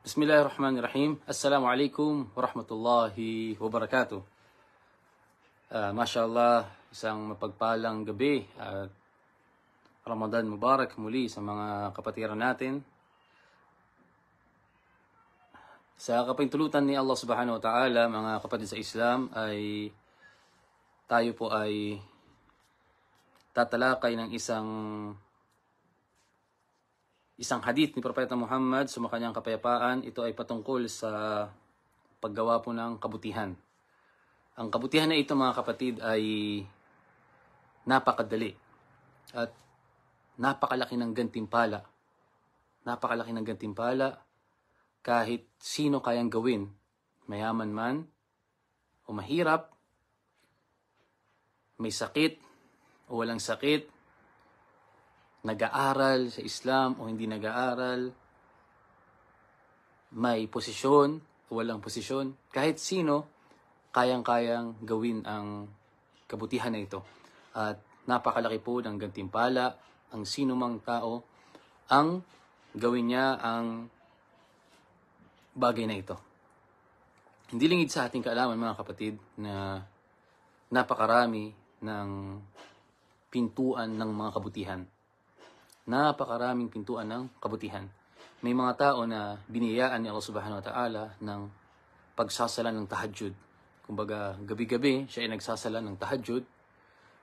Bismillahirrahmanirrahim. Assalamu alaikum warahmatullahi wabarakatuh. Uh, ah, MashaAllah, isang mapagpalang gabi at ah, Ramadan Mubarak muli sa mga kapatiran natin. Sa kapintulutan ni Allah Subhanahu wa Ta'ala, mga kapatid sa Islam, ay tayo po ay tatalakay ng isang isang hadith ni Propeta Muhammad sumakanyang kapayapaan. Ito ay patungkol sa paggawa po ng kabutihan. Ang kabutihan na ito mga kapatid ay napakadali at napakalaki ng gantimpala. Napakalaki ng gantimpala kahit sino kayang gawin, mayaman man o mahirap, may sakit o walang sakit, nag-aaral sa Islam o hindi nag-aaral, may posisyon o walang posisyon, kahit sino, kayang-kayang gawin ang kabutihan na ito. At napakalaki po ng gantimpala ang sino mang tao ang gawin niya ang bagay na ito. Hindi lingid sa ating kaalaman mga kapatid na napakarami ng pintuan ng mga kabutihan napakaraming pintuan ng kabutihan. May mga tao na biniyaan ni Allah Subhanahu wa Ta'ala ng pagsasala ng tahajjud. Kumbaga, gabi-gabi siya ay nagsasala ng tahajjud.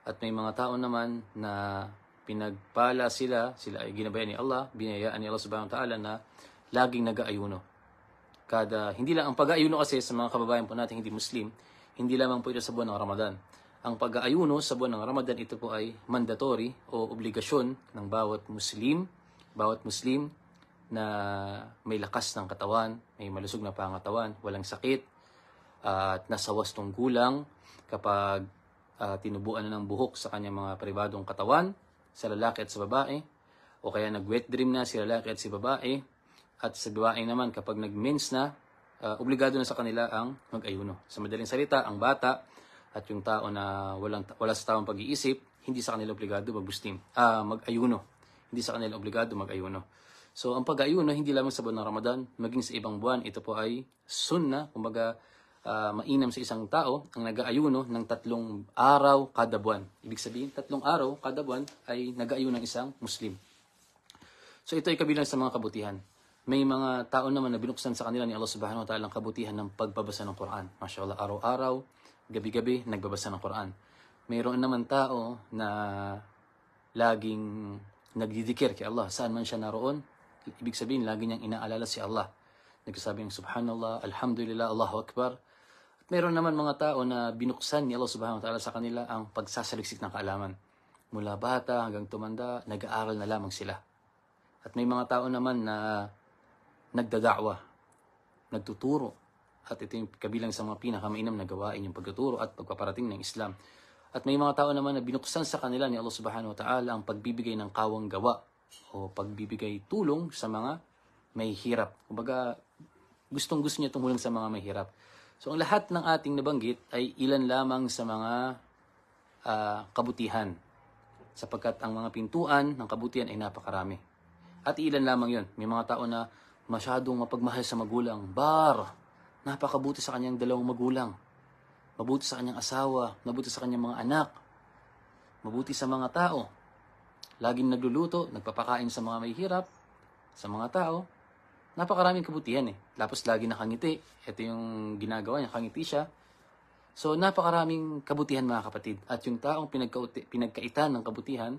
At may mga tao naman na pinagpala sila, sila ay ginabayan ni Allah, binayaan ni Allah Subhanahu wa Ta'ala na laging nag-aayuno. Kada, hindi lang ang pag-aayuno kasi sa mga kababayan po natin hindi Muslim, hindi lamang po ito sa buwan ng Ramadan. Ang pag-aayuno sa buwan ng Ramadan ito po ay mandatory o obligasyon ng bawat Muslim, bawat Muslim na may lakas ng katawan, may malusog na pangatawan, walang sakit, uh, at nasa wastong gulang kapag uh, tinubuan na ng buhok sa kanyang mga pribadong katawan, sa lalaki at sa babae, o kaya nag-wet dream na si lalaki at si babae, at sa babae naman kapag nag-mens na, uh, obligado na sa kanila ang mag-ayuno. Sa madaling salita, ang bata at yung tao na walang, wala sa taong pag-iisip, hindi sa kanila obligado magustim, ah, mag-ayuno. Hindi sa kanila obligado mag-ayuno. So ang pag-ayuno, hindi lamang sa buwan ng Ramadan, maging sa ibang buwan, ito po ay sunna, kumbaga uh, mainam sa isang tao ang nag-aayuno ng tatlong araw kada buwan. Ibig sabihin, tatlong araw kada buwan ay nag-aayuno ng isang Muslim. So ito ay kabilang sa mga kabutihan. May mga tao naman na binuksan sa kanila ni Allah Subhanahu wa Ta'ala ang kabutihan ng pagbabasa ng Quran. Mashallah, araw-araw, gabi-gabi nagbabasa ng Quran. Mayroon naman tao na laging nagdidikir kay Allah. Saan man siya naroon, ibig sabihin, lagi niyang inaalala si Allah. Nagsasabi ng Subhanallah, Alhamdulillah, Allahu Akbar. At meron naman mga tao na binuksan ni Allah Subhanahu wa Ta'ala sa kanila ang pagsasaliksik ng kaalaman. Mula bata hanggang tumanda, nag-aaral na lamang sila. At may mga tao naman na nagdadawa, nagtuturo, at ito yung kabilang sa mga pinakamainam na gawain yung pagtuturo at pagpaparating ng Islam. At may mga tao naman na binuksan sa kanila ni Allah subhanahu wa ta'ala ang pagbibigay ng kawang gawa o pagbibigay tulong sa mga may hirap. Kumbaga, gustong gusto niya tumulong sa mga may hirap. So ang lahat ng ating nabanggit ay ilan lamang sa mga uh, kabutihan sapagkat ang mga pintuan ng kabutihan ay napakarami. At ilan lamang yon May mga tao na masyadong mapagmahal sa magulang, bar, Napakabuti sa kanyang dalawang magulang. Mabuti sa kanyang asawa, mabuti sa kanyang mga anak, mabuti sa mga tao. Laging nagluluto, nagpapakain sa mga may hirap, sa mga tao. Napakaraming kabutihan eh. Tapos lagi nakangiti. Ito yung ginagawa niya, kangiti siya. So napakaraming kabutihan mga kapatid. At yung taong pinagkauti, pinagkaitan ng kabutihan,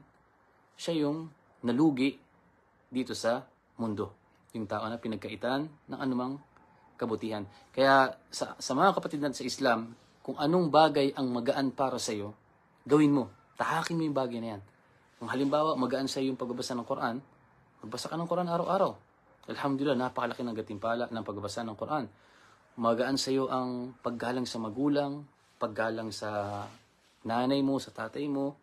siya yung nalugi dito sa mundo. Yung tao na pinagkaitan ng anumang kabutihan. Kaya sa, sa mga kapatid natin sa Islam, kung anong bagay ang magaan para sa iyo, gawin mo. Tahakin mo yung bagay na yan. Kung halimbawa, magaan sa iyo yung pagbabasa ng Quran, magbasa ka ng Quran araw-araw. Alhamdulillah, napakalaki ng gatimpala ng pagbabasa ng Quran. Magaan sa iyo ang paggalang sa magulang, paggalang sa nanay mo, sa tatay mo.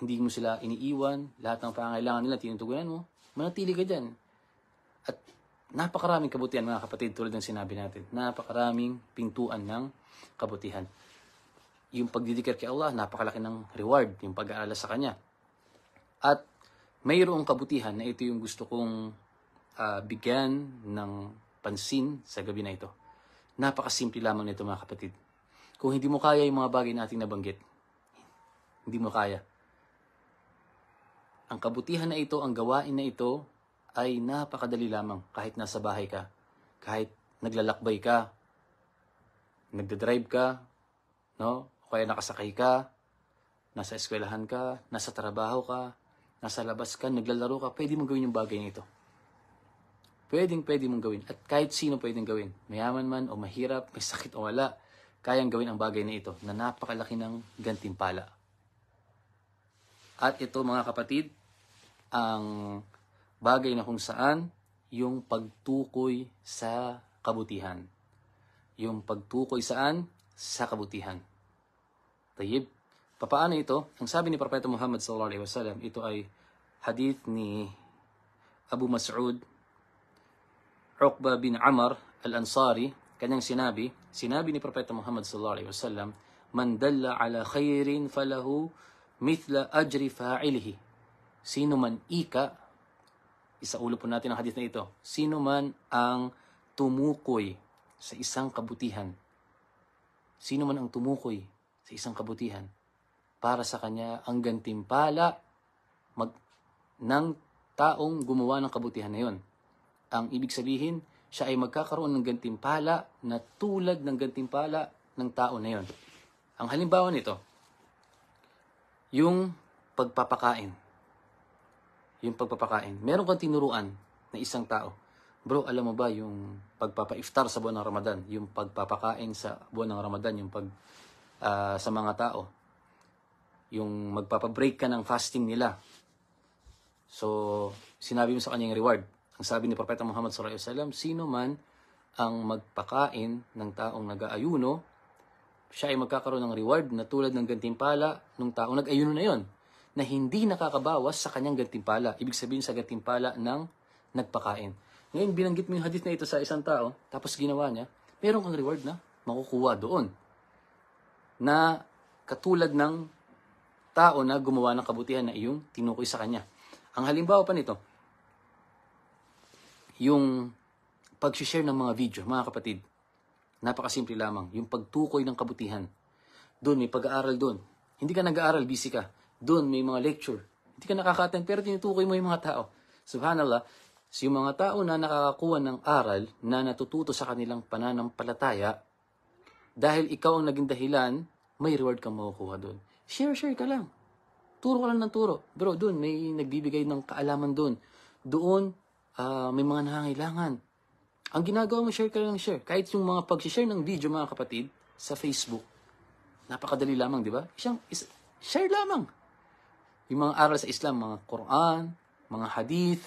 Hindi mo sila iniiwan. Lahat ng pangangailangan nila, tinutugunan mo. Manatili ka dyan. At napakaraming kabutihan mga kapatid tulad ng sinabi natin. Napakaraming pintuan ng kabutihan. Yung pagdidikir kay Allah, napakalaki ng reward, yung pag-aalala sa Kanya. At mayroong kabutihan na ito yung gusto kong uh, bigyan ng pansin sa gabi na ito. Napakasimple lamang nito mga kapatid. Kung hindi mo kaya yung mga bagay na ating nabanggit, hindi mo kaya. Ang kabutihan na ito, ang gawain na ito, ay napakadali lamang kahit nasa bahay ka, kahit naglalakbay ka, nagde-drive ka, no? O kaya nakasakay ka, nasa eskwelahan ka, nasa trabaho ka, nasa labas ka, naglalaro ka, pwede mong gawin yung bagay na ito. Pwedeng pwede mong gawin. At kahit sino pwedeng gawin. Mayaman man o mahirap, may sakit o wala, kayang gawin ang bagay na ito na napakalaki ng gantimpala. At ito mga kapatid, ang bagay na kung saan yung pagtukoy sa kabutihan. Yung pagtukoy saan? Sa kabutihan. Tayyib. Papaano ito? Ang sabi ni Propeta Muhammad sallallahu alaihi wasallam, ito ay hadith ni Abu Mas'ud Uqba bin Amr al-Ansari, kanyang sinabi, sinabi ni Propeta Muhammad sallallahu alaihi wasallam, "Man dalla ala khairin falahu mithla ajri fa'ilihi." Sino man ika Isaulo po natin ang hadith na ito. Sino man ang tumukoy sa isang kabutihan, sino man ang tumukoy sa isang kabutihan, para sa kanya ang gantimpala mag, ng taong gumawa ng kabutihan na yon. Ang ibig sabihin, siya ay magkakaroon ng gantimpala na tulad ng gantimpala ng tao na yon. Ang halimbawa nito, yung pagpapakain yung pagpapakain. Meron kang tinuruan na isang tao. Bro, alam mo ba yung pagpapaiftar sa buwan ng Ramadan, yung pagpapakain sa buwan ng Ramadan, yung pag uh, sa mga tao, yung magpapabreak ka ng fasting nila. So, sinabi mo sa kanya yung reward. Ang sabi ni Propeta Muhammad sallallahu alaihi wasallam, sino man ang magpakain ng taong nag-aayuno, siya ay magkakaroon ng reward na tulad ng gantimpala ng taong nag aayuno na yon na hindi nakakabawas sa kanyang gantimpala. Ibig sabihin sa gantimpala ng nagpakain. Ngayon, binanggit mo yung hadith na ito sa isang tao, tapos ginawa niya, meron kang reward na makukuha doon. Na katulad ng tao na gumawa ng kabutihan na iyong tinukoy sa kanya. Ang halimbawa pa nito, yung pag-share ng mga video, mga kapatid, napakasimple lamang, yung pagtukoy ng kabutihan. Doon, may pag-aaral doon. Hindi ka nag-aaral, busy ka doon may mga lecture. Hindi ka nakaka-attend pero tinutukoy mo yung mga tao. Subhanallah, so yung mga tao na nakakakuha ng aral na natututo sa kanilang pananampalataya, dahil ikaw ang naging dahilan, may reward kang makukuha doon. Share, share ka lang. Turo ka lang ng turo. Bro, doon may nagbibigay ng kaalaman doon. Doon, uh, may mga nangangailangan. Ang ginagawa mo, share ka lang share. Kahit yung mga pag-share ng video, mga kapatid, sa Facebook, napakadali lamang, di ba? Isang, is, share lamang. Yung mga aral sa Islam, mga Quran, mga hadith,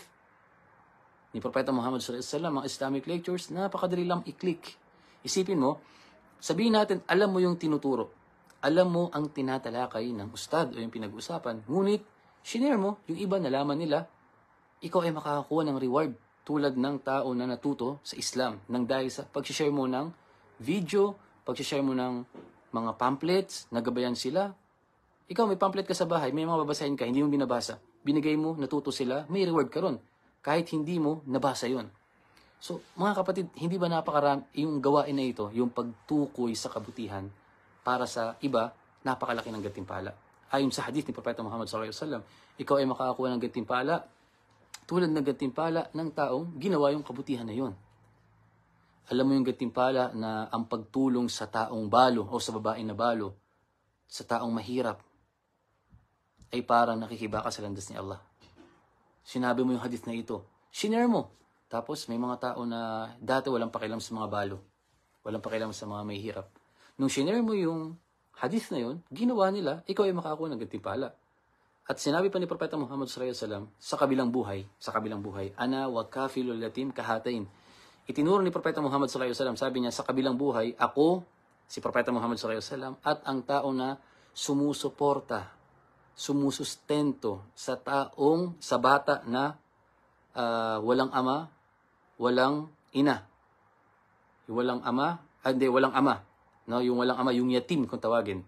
ni Propeta Muhammad SAW, mga Islamic lectures, napakadali lang i-click. Isipin mo, sabihin natin, alam mo yung tinuturo. Alam mo ang tinatalakay ng ustad o yung pinag-usapan. Ngunit, shinare mo, yung iba nalaman nila, ikaw ay makakakuha ng reward tulad ng tao na natuto sa Islam nang dahil sa pag-share mo ng video, pag-share mo ng mga pamphlets, nagabayan sila, ikaw, may pamphlet ka sa bahay, may mga babasahin ka, hindi mo binabasa. Binigay mo, natuto sila, may reward ka ron. Kahit hindi mo, nabasa yon. So, mga kapatid, hindi ba napakaram yung gawain na ito, yung pagtukoy sa kabutihan para sa iba, napakalaki ng gantimpala. Ayon sa hadith ni Propeta Muhammad SAW, ikaw ay makakakuha ng gantimpala tulad ng gantimpala ng taong ginawa yung kabutihan na yon. Alam mo yung gantimpala na ang pagtulong sa taong balo o sa babaeng na balo, sa taong mahirap, ay parang nakikiba ka sa landas ni Allah. Sinabi mo yung hadith na ito. Shinare mo. Tapos may mga tao na dati walang pakialam sa mga balo. Walang pakialam sa mga may hirap. Nung shinare mo yung hadith na yun, ginawa nila, ikaw ay makakuha ng gantimpala. At sinabi pa ni Propeta Muhammad sallallahu alaihi wasallam sa kabilang buhay, sa kabilang buhay, ana wa kafilul yatim kahatain. Itinuro ni Propeta Muhammad sallallahu alaihi wasallam, sabi niya sa kabilang buhay, ako si Propeta Muhammad sallallahu alaihi wasallam at ang tao na sumusuporta sumusustento sa taong, sa bata na uh, walang ama, walang ina. Yung Walang ama, ah, hindi, walang ama. No, yung walang ama, yung yatim kung tawagin.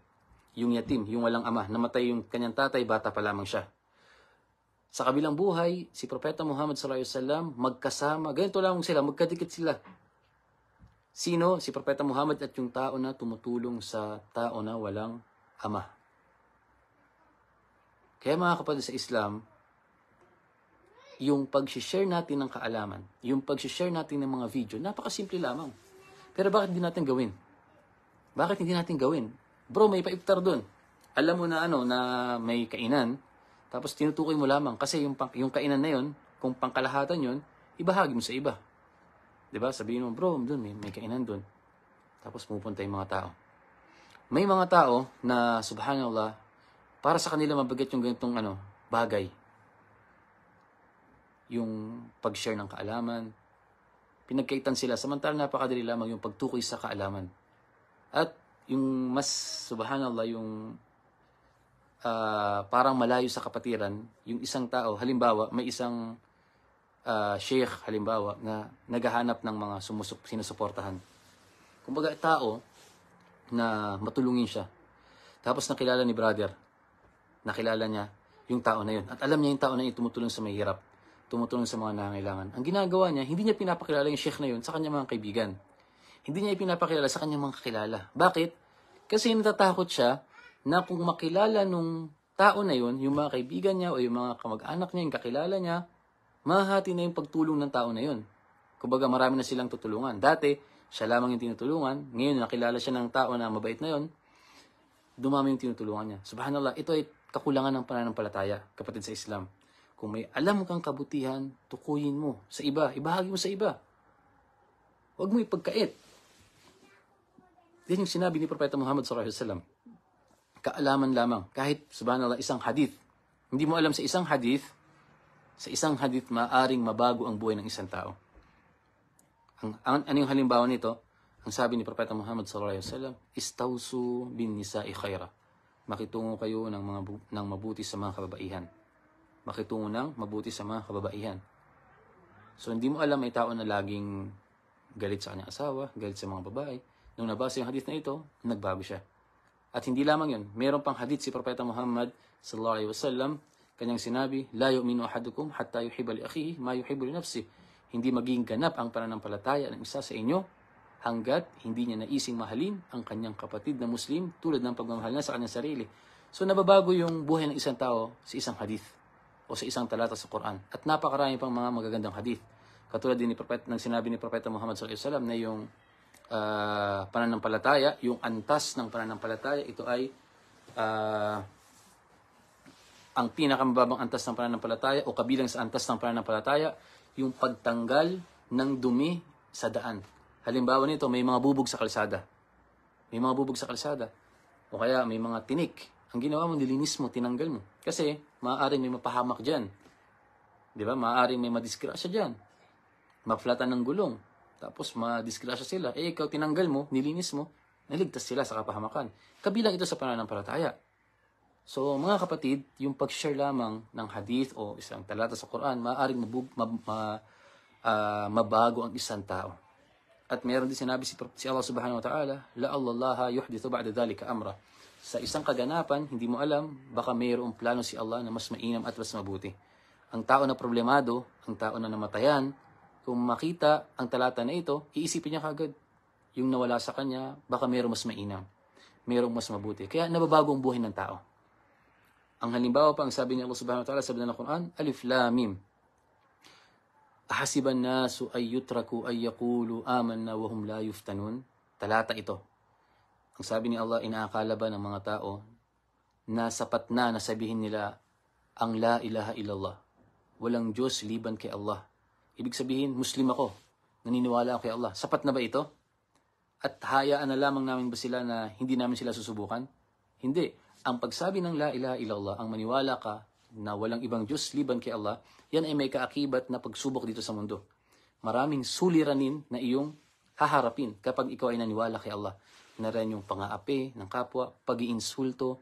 Yung yatim, yung walang ama. Namatay yung kanyang tatay, bata pa lamang siya. Sa kabilang buhay, si Propeta Muhammad sallallahu alaihi wasallam magkasama, ganito lang sila, magkadikit sila. Sino? Si Propeta Muhammad at yung tao na tumutulong sa tao na walang ama. Kaya mga kapatid sa Islam, yung pag-share natin ng kaalaman, yung pag-share natin ng mga video, napakasimple lamang. Pero bakit hindi natin gawin? Bakit hindi natin gawin? Bro, may paiftar doon. Alam mo na ano, na may kainan, tapos tinutukoy mo lamang kasi yung, yung kainan na yon, kung pangkalahatan yon, ibahagi mo sa iba. 'Di ba? Sabihin mo, bro, doon may, may kainan doon. Tapos pupunta yung mga tao. May mga tao na subhanallah, para sa kanila mabigat yung ganitong ano, bagay. Yung pag-share ng kaalaman, pinagkaitan sila samantalang napakadali lamang yung pagtukoy sa kaalaman. At yung mas subhanallah yung uh, parang malayo sa kapatiran, yung isang tao, halimbawa, may isang uh, sheikh halimbawa na naghahanap ng mga sumusuk sinusuportahan. Kumbaga tao na matulungin siya. Tapos nakilala ni brother, nakilala niya yung tao na yun. At alam niya yung tao na yun tumutulong sa mahirap, tumutulong sa mga nangangailangan. Ang ginagawa niya, hindi niya pinapakilala yung sheikh na yun sa kanyang mga kaibigan. Hindi niya ipinapakilala sa kanyang mga kakilala. Bakit? Kasi natatakot siya na kung makilala nung tao na yun, yung mga kaibigan niya o yung mga kamag-anak niya, yung kakilala niya, mahati na yung pagtulong ng tao na yun. Kumbaga marami na silang tutulungan. Dati, siya lamang yung tinutulungan. Ngayon, nakilala siya ng tao na mabait na yun. Dumami yung tinutulungan niya. Subhanallah, ito ay kakulangan ng pananampalataya, kapatid sa Islam. Kung may alam kang kabutihan, tukuyin mo sa iba, ibahagi mo sa iba. Huwag mo ipagkait. Yan yung sinabi ni Propeta Muhammad sallallahu alaihi wasallam. Kaalaman lamang, kahit subhanallah isang hadith. Hindi mo alam sa isang hadith, sa isang hadith maaring mabago ang buhay ng isang tao. Ang, ang ano yung halimbawa nito? Ang sabi ni Propeta Muhammad sallallahu alaihi wasallam, "Istawsu bin nisa'i khaira." Makitungo kayo ng, mga, ng mabuti sa mga kababaihan. Makitungo ng mabuti sa mga kababaihan. So, hindi mo alam may tao na laging galit sa kanyang asawa, galit sa mga babae. Nung nabasa yung hadith na ito, nagbago siya. At hindi lamang yun, meron pang hadith si Propeta Muhammad sallallahu alaihi wasallam, kanyang sinabi, La yu'minu ahadukum hatta yuhibba li akhihi ma yuhibbu li nafsihi. Hindi magiging ganap ang pananampalataya ng isa sa inyo hanggat hindi niya naising mahalin ang kanyang kapatid na Muslim tulad ng pagmamahal niya sa kanyang sarili. So nababago yung buhay ng isang tao sa isang hadith o sa isang talata sa Quran. At napakarami pang mga magagandang hadith. Katulad din ni Propeta, ng sinabi ni Propeta Muhammad SAW na yung uh, pananampalataya, yung antas ng pananampalataya, ito ay uh, ang pinakamababang antas ng pananampalataya o kabilang sa antas ng pananampalataya, yung pagtanggal ng dumi sa daan. Halimbawa nito, may mga bubog sa kalsada. May mga bubog sa kalsada. O kaya may mga tinik. Ang ginawa mo, nilinis mo, tinanggal mo. Kasi maaaring may mapahamak dyan. Di ba? Maaaring may madiskrasya dyan. Maflatan ng gulong. Tapos madiskrasya sila. Eh, ikaw tinanggal mo, nilinis mo, naligtas sila sa kapahamakan. Kabilang ito sa pananampalataya. So, mga kapatid, yung pag-share lamang ng hadith o isang talata sa Quran, maaaring mabug, mab, ma, uh, mabago ang isang tao. At meron din sinabi si, si Allah subhanahu wa ta'ala, La Allah laha yuhdithu ba'da dhalika amra. Sa isang kaganapan, hindi mo alam, baka mayroong plano si Allah na mas mainam at mas mabuti. Ang tao na problemado, ang tao na namatayan, kung makita ang talata na ito, iisipin niya kagad. Yung nawala sa kanya, baka mayroong mas mainam. Mayroong mas mabuti. Kaya nababago ang buhay ng tao. Ang halimbawa pa, ang sabi ni Allah subhanahu wa ta'ala sa Quran, Alif Lam Mim. أحسب ay أن يتركوا أن يقولوا آمنا وهم la يفتنون Talata ito. Ang sabi ni Allah, inaakala ba ng mga tao na sapat na nasabihin nila ang la ilaha illallah. Walang Diyos liban kay Allah. Ibig sabihin, Muslim ako. Naniniwala ako kay Allah. Sapat na ba ito? At hayaan na lamang namin ba sila na hindi namin sila susubukan? Hindi. Ang pagsabi ng la ilaha illallah, ang maniwala ka na walang ibang Diyos liban kay Allah, yan ay may kaakibat na pagsubok dito sa mundo. Maraming suliranin na iyong haharapin kapag ikaw ay naniwala kay Allah. Naran yung pangaapi ng kapwa, pag-iinsulto,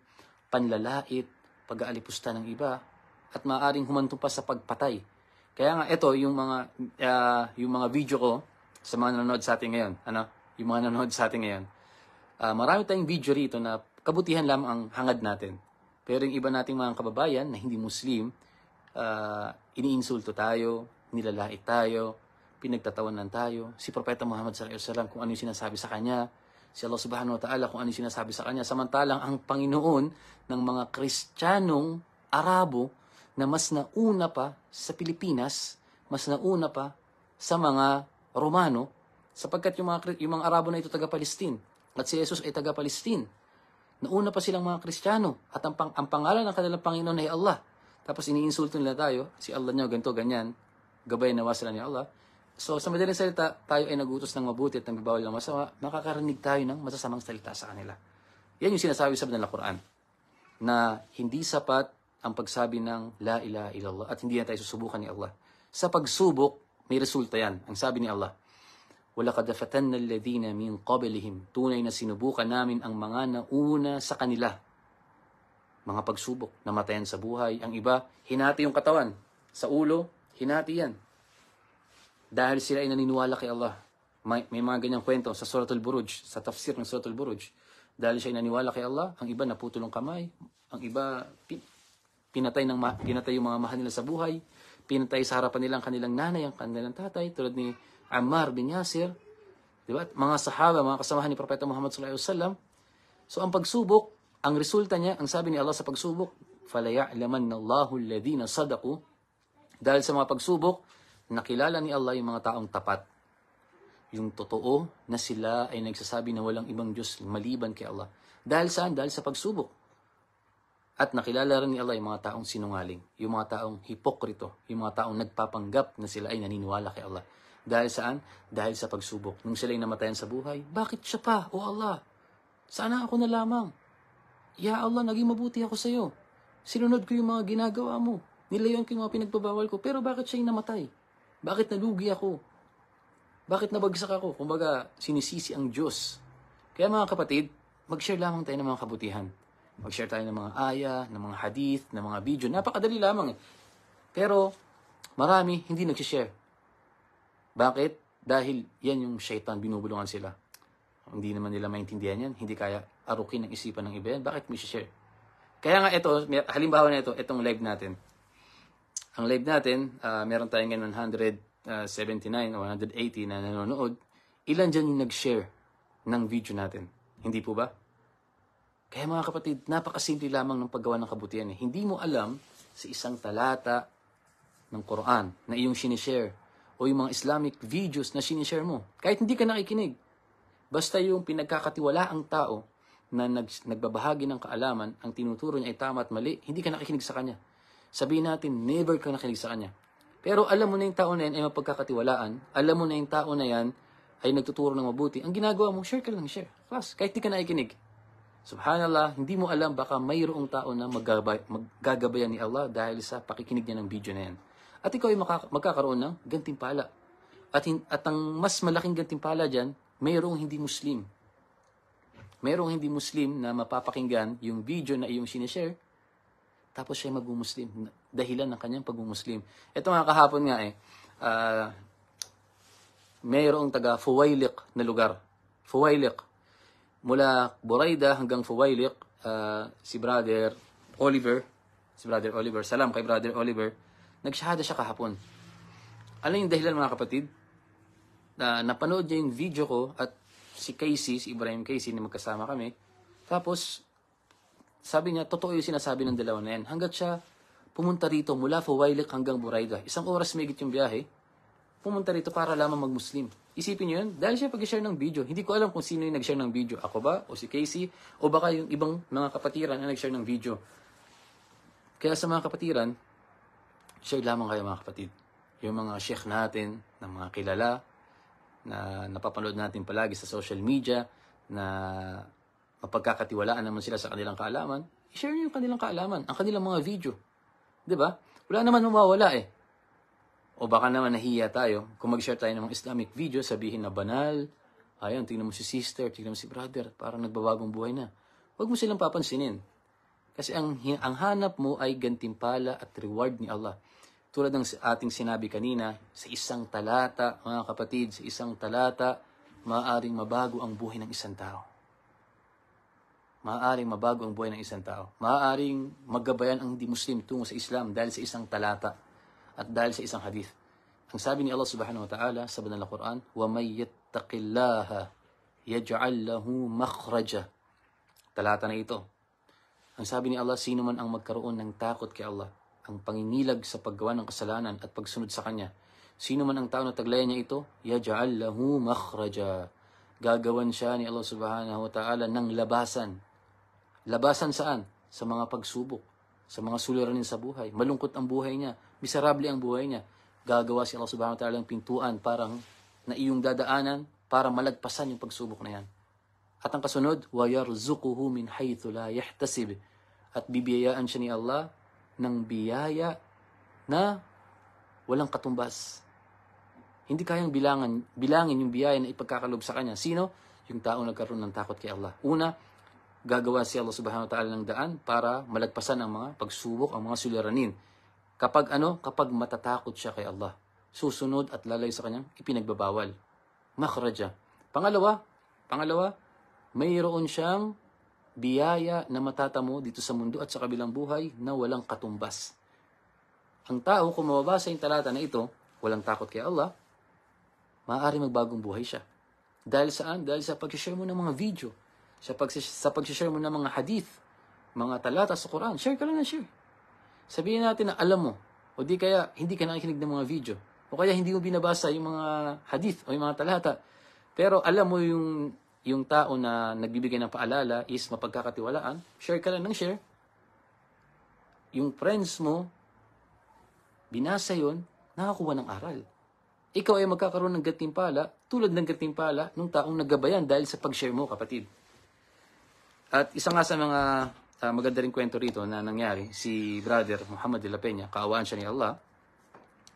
panlalait, pag-aalipusta ng iba, at maaaring humantong pa sa pagpatay. Kaya nga, ito yung mga, uh, yung mga video ko sa mga nanonood sa atin ngayon. Ano? Yung mga nanonood sa atin ngayon. Uh, marami tayong video rito na kabutihan lamang ang hangad natin. Pero yung iba nating mga kababayan na hindi Muslim, uh, iniinsulto tayo, nilalait tayo, pinagtatawanan tayo. Si Propeta Muhammad SAW kung ano yung sinasabi sa kanya, si Allah Subhanahu wa Ta'ala kung ano yung sinasabi sa kanya. Samantalang ang Panginoon ng mga Kristiyanong Arabo na mas nauna pa sa Pilipinas, mas nauna pa sa mga Romano, sapagkat yung mga, yung mga Arabo na ito taga-Palestine at si Jesus ay taga-Palestine. Nauna pa silang mga Kristiyano at ang, pang, ang pangalan ng kanilang Panginoon ay Allah. Tapos iniinsulto nila tayo, si Allah niya, ganito, ganyan. Gabay nawa sila ni Allah. So sa madaling salita, tayo ay nagutos ng mabuti at nagbabawal ng masama, makakarinig tayo ng masasamang salita sa kanila. Yan yung sinasabi sa Banal na Quran na hindi sapat ang pagsabi ng la ilaha illallah at hindi na tayo susubukan ni Allah. Sa pagsubok, may resulta yan. Ang sabi ni Allah, وَلَقَدْ فَتَنَّ الَّذِينَ مِنْ قَبْلِهِمْ Tunay na sinubukan namin ang mga nauna sa kanila. Mga pagsubok, namatayan sa buhay. Ang iba, hinati yung katawan. Sa ulo, hinati yan. Dahil sila ay naniniwala kay Allah. May, may mga ganyang kwento sa Suratul Buruj, sa tafsir ng Suratul Buruj. Dahil siya ay naniwala kay Allah, ang iba naputol ang kamay, ang iba pinatay, ng, pinatay yung mga mahal nila sa buhay, pinatay sa harapan nilang kanilang nanay, ang kanilang tatay, tulad ni Ammar bin Yasir, di ba? mga sahaba, mga kasamahan ni Propeta Muhammad sallallahu alaihi wasallam. So ang pagsubok, ang resulta niya, ang sabi ni Allah sa pagsubok, فَلَيَعْلَمَنَّ اللَّهُ الَّذِينَ صَدَقُوا Dahil sa mga pagsubok, nakilala ni Allah yung mga taong tapat. Yung totoo na sila ay nagsasabi na walang ibang Diyos maliban kay Allah. Dahil saan? Dahil sa pagsubok. At nakilala rin ni Allah yung mga taong sinungaling, yung mga taong hipokrito, yung mga taong nagpapanggap na sila ay naniniwala kay Allah. Dahil saan? Dahil sa pagsubok. Nung sila'y namatayan sa buhay, bakit siya pa, O Allah? Sana ako na lamang. Ya Allah, naging mabuti ako sa iyo. Sinunod ko yung mga ginagawa mo. Nilayon ko yung mga pinagbabawal ko. Pero bakit siya'y namatay? Bakit nalugi ako? Bakit nabagsak ako? Kumbaga, sinisisi ang Diyos. Kaya mga kapatid, mag-share lamang tayo ng mga kabutihan. Mag-share tayo ng mga aya, ng mga hadith, ng mga video. Napakadali lamang eh. Pero, marami hindi nag-share. Bakit? Dahil yan yung shaitan, binubulungan sila. Hindi naman nila maintindihan yan. Hindi kaya arukin ang isipan ng iba yan. Bakit may share? Kaya nga ito, halimbawa na ito, itong live natin. Ang live natin, uh, meron tayong 179 o 180 na nanonood. Ilan dyan yung nag-share ng video natin? Hindi po ba? Kaya mga kapatid, napakasimple lamang ng paggawa ng kabutihan. Eh. Hindi mo alam sa isang talata ng Quran na iyong sinishare o yung mga Islamic videos na sinishare mo. Kahit hindi ka nakikinig. Basta yung pinagkakatiwala ang tao na nag, nagbabahagi ng kaalaman, ang tinuturo niya ay tama at mali, hindi ka nakikinig sa kanya. Sabihin natin, never ka nakinig sa kanya. Pero alam mo na yung tao na yan ay mapagkakatiwalaan. Alam mo na yung tao na yan ay nagtuturo ng mabuti. Ang ginagawa mo, share ka lang, share. Class, kahit hindi ka nakikinig. Subhanallah, hindi mo alam baka mayroong tao na maggagabayan ni Allah dahil sa pakikinig niya ng video na yan. At ikaw ay magkakaroon ng gantimpala. At, hin- at ang mas malaking gantimpala dyan, mayroong hindi Muslim. Mayroong hindi Muslim na mapapakinggan yung video na iyong sinishare, tapos siya mag-Muslim. Dahilan ng kanyang pag-Muslim. Ito mga kahapon nga eh, uh, mayroong taga Fuwailik na lugar. Fuwailik. Mula Buraida hanggang Fuwailik, uh, ah, si brother Oliver, si brother Oliver, salam kay brother Oliver, Nagshahada siya kahapon. Ano yung dahilan mga kapatid? Na napanood niya yung video ko at si Casey, si Ibrahim Casey na magkasama kami. Tapos, sabi niya, totoo yung sinasabi ng dalawa na yan. Hanggat siya pumunta rito mula Fuwailek hanggang Burayda. Isang oras may yung biyahe. Pumunta rito para lamang mag-Muslim. Isipin niyo yun, dahil siya pag-share ng video, hindi ko alam kung sino yung nag-share ng video. Ako ba? O si Casey? O baka yung ibang mga kapatiran na nag-share ng video. Kaya sa mga kapatiran, share lamang kayo mga kapatid. Yung mga sheikh natin, ng mga kilala, na napapanood natin palagi sa social media, na mapagkakatiwalaan naman sila sa kanilang kaalaman, i-share nyo yung kanilang kaalaman, ang kanilang mga video. ba? Diba? Wala naman mawawala eh. O baka naman nahiya tayo kung mag-share tayo ng mga Islamic video, sabihin na banal, ayun, tingnan mo si sister, tingnan mo si brother, parang nagbabagong buhay na. Huwag mo silang papansinin. Kasi ang, ang hanap mo ay gantimpala at reward ni Allah. Tulad ng ating sinabi kanina, sa isang talata, mga kapatid, sa isang talata, maaaring mabago ang buhay ng isang tao. Maaaring mabago ang buhay ng isang tao. Maaaring maggabayan ang di muslim tungo sa Islam dahil sa isang talata at dahil sa isang hadith. Ang sabi ni Allah subhanahu wa ta'ala sa banal na Quran, وَمَنْ يَتَّقِ اللَّهَ يَجْعَلْ لَهُ مَخْرَجَ Talata na ito, ang sabi ni Allah, sino man ang magkaroon ng takot kay Allah, ang pangingilag sa paggawa ng kasalanan at pagsunod sa Kanya, sino man ang tao na taglayan niya ito, yaj'al lahu makhraja. Gagawan siya ni Allah subhanahu wa ta'ala ng labasan. Labasan saan? Sa mga pagsubok, sa mga suliranin sa buhay. Malungkot ang buhay niya, miserable ang buhay niya. Gagawa si Allah subhanahu wa ta'ala ng pintuan parang na iyong dadaanan para malagpasan yung pagsubok na yan. At ang kasunod, وَيَرْزُقُهُ مِنْ حَيْثُ لَا يَحْتَسِبِ at bibiyayaan siya ni Allah ng biyaya na walang katumbas. Hindi kayang bilangan, bilangin yung biyaya na ipagkakalob sa kanya. Sino? Yung tao nagkaroon ng takot kay Allah. Una, gagawa si Allah subhanahu wa ta'ala ng daan para malagpasan ang mga pagsubok, ang mga suliranin. Kapag ano? Kapag matatakot siya kay Allah. Susunod at lalay sa kanyang ipinagbabawal. Makhraja. Pangalawa, pangalawa, mayroon siyang biyaya na matatamo dito sa mundo at sa kabilang buhay na walang katumbas. Ang tao, kung mababasa yung talata na ito, walang takot kay Allah, maaari magbagong buhay siya. Dahil saan? Dahil sa pag-share mo ng mga video, sa, pag sa pag-share mo ng mga hadith, mga talata sa Quran, share ka lang na share. Sabihin natin na alam mo, o di kaya hindi ka nakikinig ng mga video, o kaya hindi mo binabasa yung mga hadith o yung mga talata, pero alam mo yung yung tao na nagbibigay ng paalala is mapagkakatiwalaan, share ka lang ng share. Yung friends mo, binasa yon, nakakuha ng aral. Ikaw ay magkakaroon ng gantimpala tulad ng gantimpala ng taong nagabayan dahil sa pag-share mo, kapatid. At isa nga sa mga uh, maganda rin kwento rito na nangyari, si brother Muhammad de la Peña, kaawaan siya ni Allah,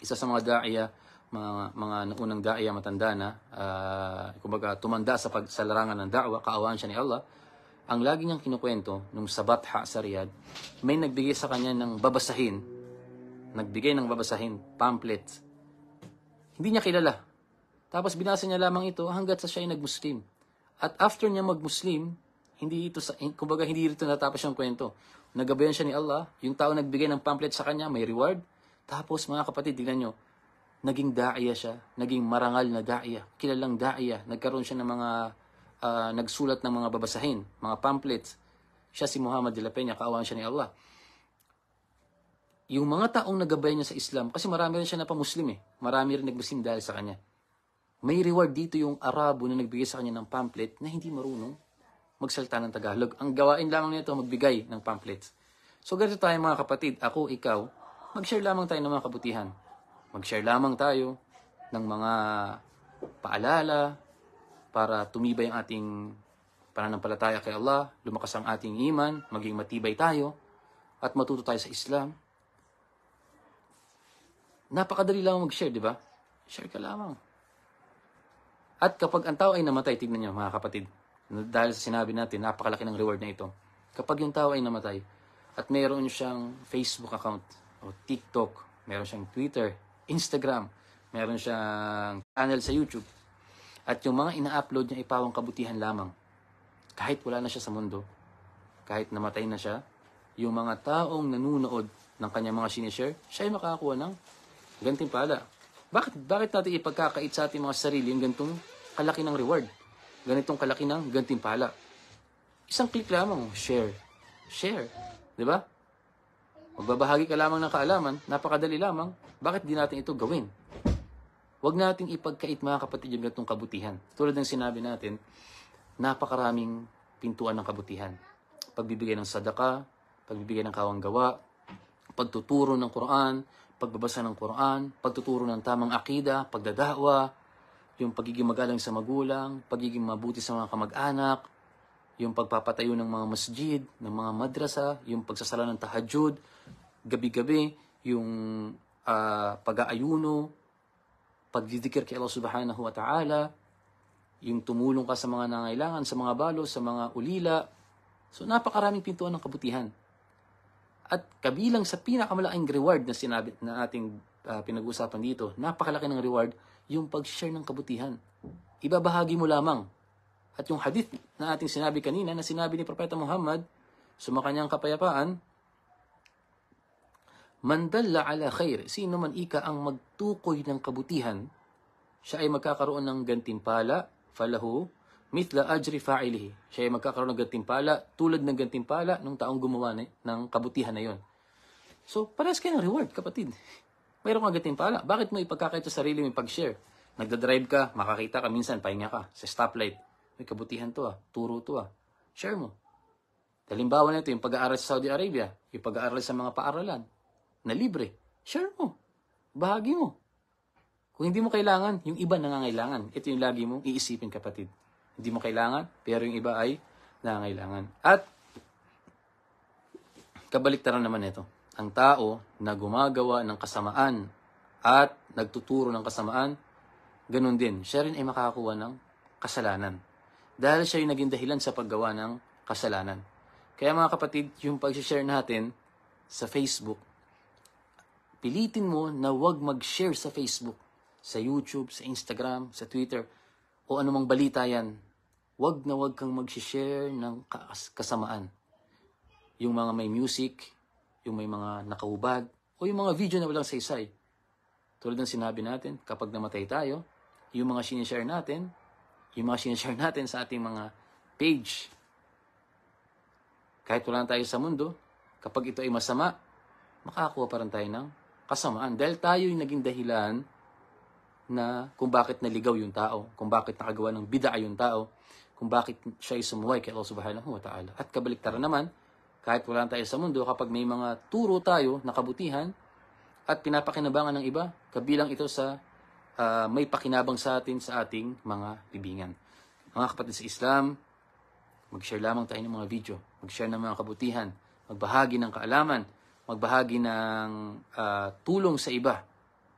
isa sa mga da'iya mga, mga unang da'iya matanda na, uh, kumbaga tumanda sa, pag, sa larangan ng da'wa, kaawaan siya ni Allah, ang lagi niyang kinukwento nung sabat ha sa Riyadh, may nagbigay sa kanya ng babasahin, nagbigay ng babasahin, pamphlet. Hindi niya kilala. Tapos binasa niya lamang ito hanggat sa siya ay nagmuslim. At after niya magmuslim, hindi ito sa, eh, kumbaga hindi rito natapos yung kwento. Nagabayan siya ni Allah, yung tao nagbigay ng pamphlet sa kanya, may reward. Tapos mga kapatid, tingnan niyo, naging daya siya, naging marangal na daya, kilalang daya, nagkaroon siya ng mga, uh, nagsulat ng mga babasahin, mga pamphlets. Siya si Muhammad de la Peña, kaawaan siya ni Allah. Yung mga taong nagabayan niya sa Islam, kasi marami rin siya na pa-Muslim eh, marami rin nag dahil sa kanya. May reward dito yung Arabo na nagbigay sa kanya ng pamphlet na hindi marunong magsalta ng Tagalog. Ang gawain lamang nito, magbigay ng pamphlets. So, ganito tayo mga kapatid, ako, ikaw, mag-share lamang tayo ng mga kabutihan Mag-share lamang tayo ng mga paalala para tumibay ang ating pananampalataya kay Allah, lumakas ang ating iman, maging matibay tayo, at matuto tayo sa Islam. Napakadali lang mag-share, di ba? Share ka lamang. At kapag ang tao ay namatay, tignan niyo mga kapatid, dahil sa sinabi natin, napakalaki ng reward na ito. Kapag yung tao ay namatay, at meron siyang Facebook account, o TikTok, meron siyang Twitter, Instagram, meron siyang channel sa YouTube. At yung mga ina-upload niya ay pawang kabutihan lamang. Kahit wala na siya sa mundo, kahit namatay na siya, yung mga taong nanunood ng kanyang mga sinishare, siya ay makakakuha ng gantimpala. Bakit, bakit natin ipagkakait sa ating mga sarili yung ganitong kalaki ng reward? Ganitong kalaki ng gantimpala? Isang click lamang, share. Share. Di ba? Magbabahagi ka lamang ng kaalaman, napakadali lamang, bakit di natin ito gawin? Huwag nating ipagkait mga kapatid yung ganitong kabutihan. Tulad ng sinabi natin, napakaraming pintuan ng kabutihan. Pagbibigay ng sadaka, pagbibigay ng kawanggawa, pagtuturo ng Quran, pagbabasa ng Quran, pagtuturo ng tamang akida, pagdadawa, yung pagiging magalang sa magulang, pagiging mabuti sa mga kamag-anak, yung pagpapatayo ng mga masjid, ng mga madrasa, yung pagsasala ng tahajud, gabi-gabi, yung uh, pag-aayuno, pagdidikir kay Allah subhanahu wa ta'ala, yung tumulong ka sa mga nangailangan, sa mga balo, sa mga ulila. So napakaraming pintuan ng kabutihan. At kabilang sa pinakamalaking reward na sinabi na ating uh, ah, pinag-usapan dito, napakalaki ng reward yung pag-share ng kabutihan. Ibabahagi mo lamang at yung hadith na ating sinabi kanina na sinabi ni Propeta Muhammad sumakanyang kapayapaan, Mandalla ala khair, sino man ika ang magtukoy ng kabutihan, siya ay magkakaroon ng gantimpala, falahu, mithla ajri fa'ilihi. Siya ay magkakaroon ng gantimpala, tulad ng gantimpala ng taong gumawa ni, ng kabutihan na yon. So, parehas kayo ng reward, kapatid. Mayroon kang gantimpala. Bakit mo ipagkakait sa sarili mo yung pag-share? Nagda-drive ka, makakita ka minsan, pahinga ka, sa stoplight may kabutihan to ah. Turo to ah. Share mo. Halimbawa na ito, yung pag-aaral sa Saudi Arabia, yung pag-aaral sa mga paaralan, na libre. Share mo. Bahagi mo. Kung hindi mo kailangan, yung iba nangangailangan. Ito yung lagi mong iisipin, kapatid. Hindi mo kailangan, pero yung iba ay nangangailangan. At, kabaliktaran naman ito. Ang tao na gumagawa ng kasamaan at nagtuturo ng kasamaan, ganun din. Siya rin ay makakakuha ng kasalanan dahil siya yung naging dahilan sa paggawa ng kasalanan. Kaya mga kapatid, yung pag-share natin sa Facebook, pilitin mo na huwag mag-share sa Facebook, sa YouTube, sa Instagram, sa Twitter, o anumang balita yan. Huwag na huwag kang mag-share ng kasamaan. Yung mga may music, yung may mga nakaubad, o yung mga video na walang saysay. Tulad ng sinabi natin, kapag namatay tayo, yung mga sinishare natin, yung mga sinishare natin sa ating mga page. Kahit wala tayo sa mundo, kapag ito ay masama, makakakuha pa rin tayo ng kasamaan. Dahil tayo yung naging dahilan na kung bakit naligaw yung tao, kung bakit nakagawa ng bida yung tao, kung bakit siya ay sumuway kay Allah subhanahu wa ta'ala. At kabaliktaran naman, kahit wala tayo sa mundo, kapag may mga turo tayo na kabutihan at pinapakinabangan ng iba, kabilang ito sa uh, may pakinabang sa atin sa ating mga bibingan. Mga kapatid sa Islam, mag-share lamang tayo ng mga video, mag-share ng mga kabutihan, magbahagi ng kaalaman, magbahagi ng uh, tulong sa iba.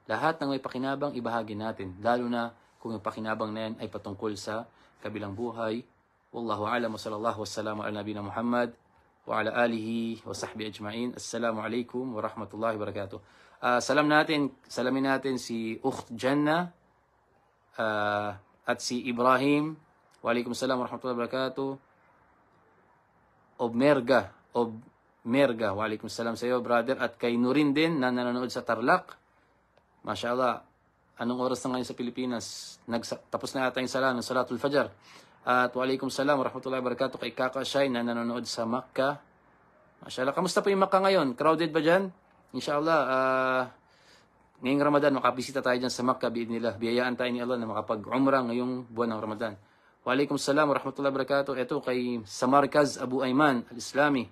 Lahat ng may pakinabang, ibahagi natin. Lalo na kung yung pakinabang na yan ay patungkol sa kabilang buhay. Wallahu alam wa sallallahu wa wassalamu ala nabina Muhammad wa ala alihi wa sahbihi ajma'in. Assalamu alaikum wa rahmatullahi wa barakatuh. Uh, salam natin, salamin natin si Ukht Janna uh, at si Ibrahim. Walaikum salam warahmatullahi wabarakatuh. Obmerga, Obmerga. Walaikum salam sa iyo, brother. At kay Nurin din na nanonood sa Tarlac. Mashallah. Anong oras na ngayon sa Pilipinas? Nagsa- tapos na ata yung salam Salatul Fajr. At walaikum salam warahmatullahi wabarakatuh kay Kaka Shay na nanonood sa Makkah. Mashallah. Kamusta po yung Makkah ngayon? Crowded ba dyan? Inshallah, uh, ngayong Ramadan, makabisita tayo dyan sa Makkah, biid nila. Biyayaan tayo ni Allah na makapag-umrah ngayong buwan ng Ramadan. Walaikum salam wa rahmatullahi wa Ito kay Samarkaz Abu Ayman, al-Islami,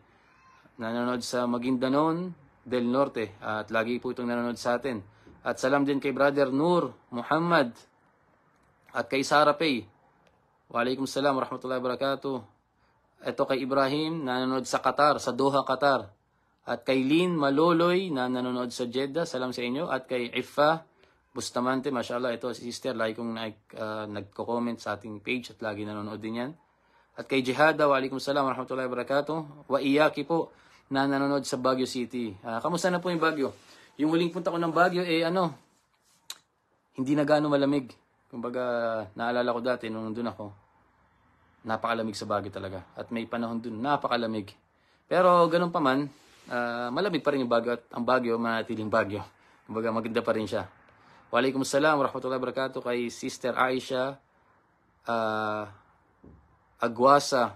nanonood sa Maguindanon del Norte. At lagi po itong nanonood sa atin. At salam din kay Brother Nur Muhammad at kay Sarah Pay. Walaikum salam wa rahmatullahi wa Ito kay Ibrahim, nanonood sa Qatar, sa Doha, Qatar at kay Lynn Maloloy na nanonood sa Jeddah. Salam sa inyo. At kay Ifa Bustamante, mashallah, ito si sister. like kong nag, uh, nagko-comment sa ating page at lagi nanonood din yan. At kay Jihada, wa alaikum salam, warahmatullahi wabarakatuh. Wa iyaki po na nanonood sa Baguio City. Uh, kamusta na po yung Baguio? Yung huling punta ko ng Baguio, eh ano, hindi na gaano malamig. Kumbaga, naalala ko dati nung doon ako, napakalamig sa Baguio talaga. At may panahon doon, napakalamig. Pero ganun pa man, uh, malamig pa rin yung Baguio at ang bagyo manatiling bagyo. Kumbaga maganda pa rin siya. Walaikum salam warahmatullahi wabarakatuh kay Sister Aisha uh, ah, Agwasa.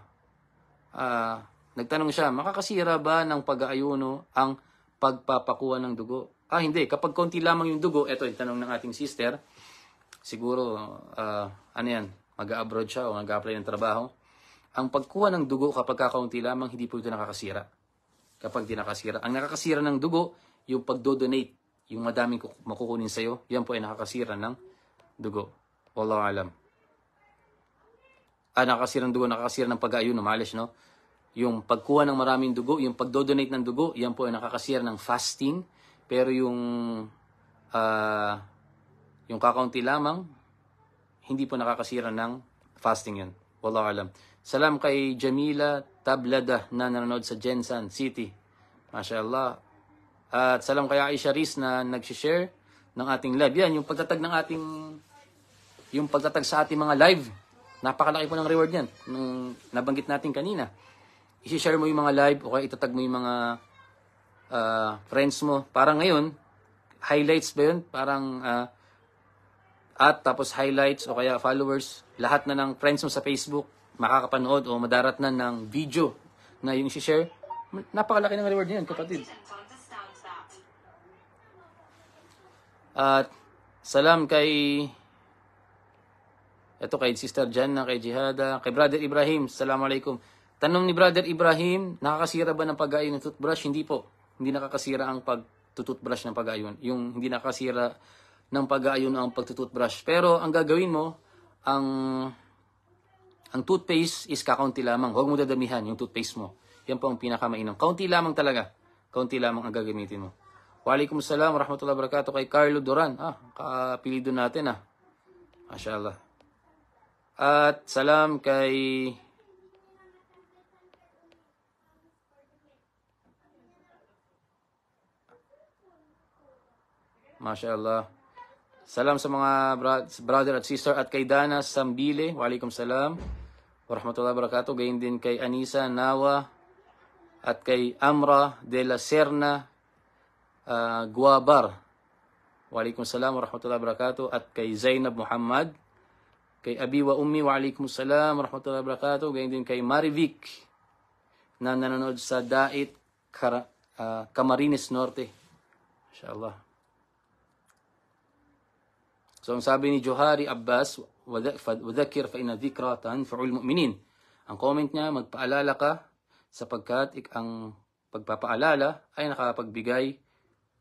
Uh, ah, nagtanong siya, makakasira ba ng pag-aayuno ang pagpapakuha ng dugo? Ah, hindi. Kapag konti lamang yung dugo, eto yung tanong ng ating sister, siguro, uh, ano yan, mag-abroad siya o nag-apply ng trabaho. Ang pagkuha ng dugo kapag kakaunti lamang, hindi po ito nakakasira kapag di nakasira. Ang nakakasira ng dugo, yung pagdodonate, yung madaming makukunin sa'yo, yan po ay nakakasira ng dugo. Wallahu alam. Ah, nakakasira ng dugo, nakakasira ng pag-aayuno, malis, no? Yung pagkuha ng maraming dugo, yung pagdodonate ng dugo, yan po ay nakakasira ng fasting. Pero yung uh, yung kakaunti lamang, hindi po nakakasira ng fasting yun. Wala alam. Salam kay Jamila Tablada na nanonood sa Jensan City. Mashallah. At salam kay Aisha Riz na nag-share ng ating live. Yan, yung pagtatag ng ating, yung pagtatag sa ating mga live. Napakalaki po ng reward yan. Nung nabanggit natin kanina. I-share mo yung mga live o kaya itatag mo yung mga uh, friends mo. Parang ngayon, highlights ba yun? Parang uh, at tapos highlights o kaya followers lahat na ng friends mo sa Facebook makakapanood o madarat na ng video na yung share napakalaki ng reward niyan kapatid at salam kay ito kay Sister Jan Janna, kay Jihada, kay Brother Ibrahim. Assalamualaikum. Tanong ni Brother Ibrahim, nakakasira ba ng pag-ayon ng toothbrush? Hindi po. Hindi nakakasira ang pagtututbrush ng pag-ayon. Yung hindi nakakasira ng pag-ayon ang pagtututbrush. Pero ang gagawin mo, ang ang toothpaste is kakaunti lamang. Huwag mo dadamihan yung toothpaste mo. Yan po ang pinakamainam. Kaunti lamang talaga. Kaunti lamang ang gagamitin mo. Walikum salam, rahmatullahi wabarakatuh kay Carlo Duran. Ah, kapilido natin ah. Mashallah. At salam kay Masyaallah. Salam sa mga brother at sister at kay Dana Sambile. Waalaikum salam. Warahmatullahi wabarakatuh. Gayun din kay Anisa Nawa at kay Amra de la Serna uh, Guabar. Waalaikum salam warahmatullahi wabarakatuh. At kay Zainab Muhammad. Kay Abi wa Ummi, waalaikum salam warahmatullahi wabarakatuh. Gayun din kay Marivic na nanonood sa Dait Kar- uh, ah, Camarines Norte. Inshallah. So ang sabi ni Johari Abbas, وَذَكِرْ فَإِنَ ذِكْرَ تَنْفَعُ mu'minin. Ang comment niya, magpaalala ka sapagkat ang pagpapaalala ay nakapagbigay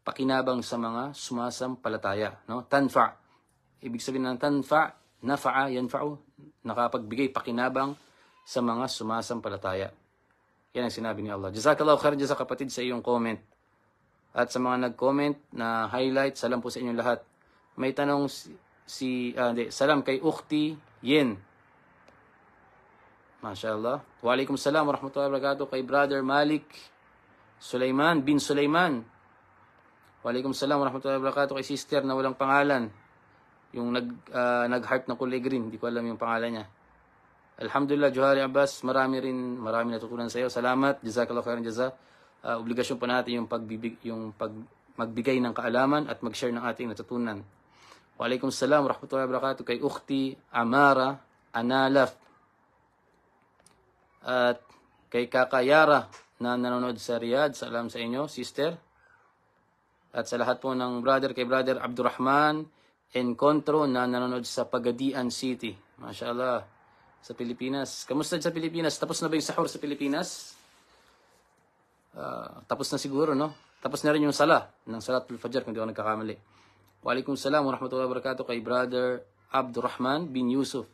pakinabang sa mga sumasampalataya. No? Tanfa. Ibig sabihin ng tanfa, nafa'a, yanfa'u, nakapagbigay pakinabang sa mga sumasampalataya. Yan ang sinabi ni Allah. Jazakallahu khair sa kapatid sa iyong comment. At sa mga nag-comment na highlight, salam po sa inyong lahat. May tanong si, si uh, ah, di, salam kay Ukti Yen. Mashallah. Walaikum salam wa rahmatullahi wa barakatuh kay Brother Malik Sulaiman bin Sulaiman. Walaikum salam wa rahmatullahi wa barakatuh kay Sister na walang pangalan. Yung nag, uh, nag-heart na kulay green. Hindi ko alam yung pangalan niya. Alhamdulillah, Johari Abbas, marami rin, marami natutunan sa iyo. Salamat. Jazakallah khairan jaza. Uh, obligasyon po natin yung pagbibig, yung pag magbigay ng kaalaman at mag-share ng ating natutunan. Walaikum salam warahmatullahi wabarakatuh kay Ukhti Amara Analaf at kay Kakayara na nanonood sa Riyadh. Salam sa inyo, sister. At sa lahat po ng brother kay brother Abdurrahman Encontro na nanonood sa Pagadian City. Mashallah sa Pilipinas. Kamusta sa Pilipinas? Tapos na ba yung sahur sa Pilipinas? Uh, tapos na siguro, no? Tapos na rin yung sala ng Salatul Fajr kung di ako nagkakamali. Walaikum salam wa rahmatullahi wa barakatuh kay Brother Abdurrahman bin Yusuf.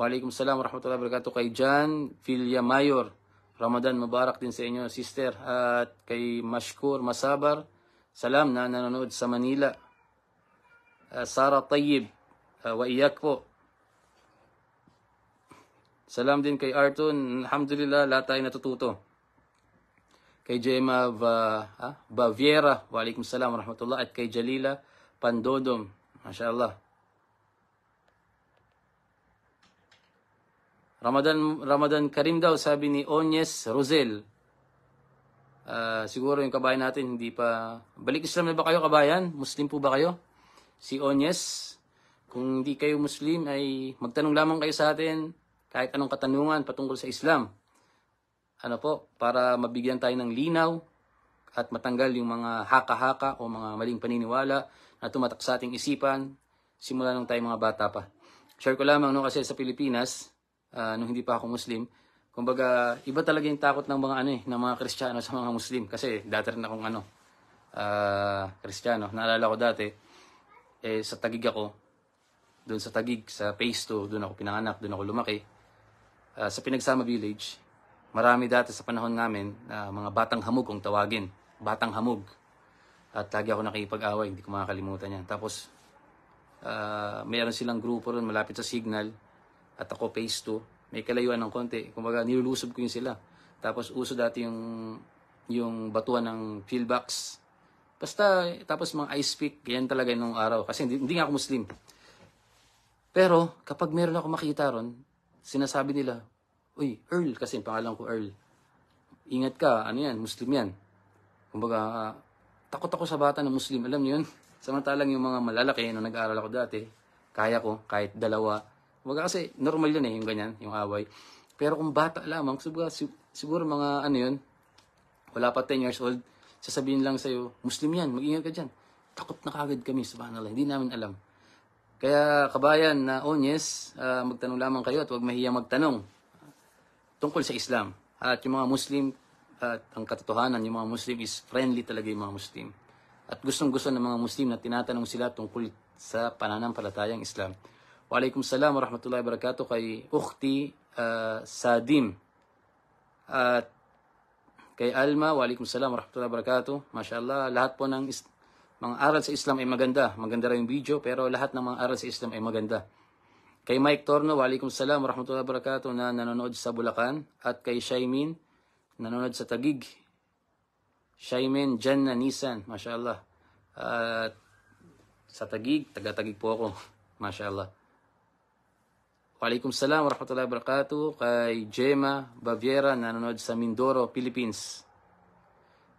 Walaikum salam wa rahmatullahi wa barakatuh kay Jan Filya Mayor. Ramadan Mubarak din sa inyo, sister. At kay Mashkur Masabar. Salam na nanonood sa Manila. Uh, ah, Sara Tayyib. Uh, wa iyak po. Salam din kay Arton. Alhamdulillah, lahat tayo natututo kay Jema Va, ha? Baviera, wa alaikum salam wa rahmatullah, at kay Jalila Pandodom. Mashallah. Ramadan Ramadan Karim daw sabi ni Onyes Rosel. Uh, siguro yung kabayan natin hindi pa balik Islam na ba kayo kabayan? Muslim po ba kayo? Si Onyes, kung hindi kayo Muslim ay magtanong lamang kayo sa atin kahit anong katanungan patungkol sa Islam ano po, para mabigyan tayo ng linaw at matanggal yung mga haka-haka o mga maling paniniwala na tumatak sa ating isipan simula nung tayo mga bata pa. Share ko lamang no kasi sa Pilipinas, uh, nung hindi pa ako Muslim, kumbaga iba talaga yung takot ng mga ano eh, ng mga Kristiyano sa mga Muslim kasi dati rin akong ano, uh, Kristiyano. Naalala ko dati, eh, sa tagig ako, doon sa tagig, sa phase doon ako pinanganak, doon ako lumaki, uh, sa Pinagsama Village, Marami dati sa panahon namin na uh, mga batang hamog kung tawagin. Batang hamog. At lagi ako nakipag-away, hindi ko makakalimutan yan. Tapos, uh, ah, mayroon silang grupo ron malapit sa signal at ako phase 2. May kalayuan ng konti. Kumbaga, nilulusob ko yun sila. Tapos, uso dati yung, yung batuan ng field box. Basta, tapos mga ice pick, ganyan talaga nung araw. Kasi hindi, hindi nga ako Muslim. Pero, kapag meron ako makita ron, sinasabi nila, Uy, Earl, kasi pangalan ko Earl. Ingat ka, ano yan, Muslim yan. Kumbaga, uh, takot ako sa bata na Muslim, alam niyo yun? Samantalang yung mga malalaki, no nag-aaral ako dati, kaya ko, kahit dalawa. Kumbaga kasi, normal yun eh, yung ganyan, yung away. Pero kung bata lamang, siguro, siguro mga ano yun, wala pa 10 years old, sasabihin lang sa'yo, Muslim yan, mag-ingat ka dyan. Takot na kagad kami, subhanallah, hindi namin alam. Kaya kabayan na onyes, uh, magtanong lamang kayo at huwag mahiya magtanong tungkol sa Islam. At yung mga Muslim, at ang katotohanan, yung mga Muslim is friendly talaga yung mga Muslim. At gustong gusto ng mga Muslim na tinatanong sila tungkol sa pananampalatayang Islam. Walaikum salam wa rahmatullahi wa barakatuh kay Ukhti uh, Sadim. At kay Alma, walaikum salam wa rahmatullahi wa barakatuh. Masya lahat po ng mga aral sa Islam ay maganda. Maganda rin yung video, pero lahat ng mga aral sa Islam ay maganda. Kay Mike Torno, walikum salam, rahmatullahi wabarakatuh na nanonood sa Bulacan. At kay Shaimin, nanonood sa Tagig. Shaimin Janna Nisan, mashallah. At sa Tagig, taga-Tagig po ako, mashallah. Walikum salam, rahmatullahi wabarakatuh. Kay Jema Baviera, nanonood sa Mindoro, Philippines.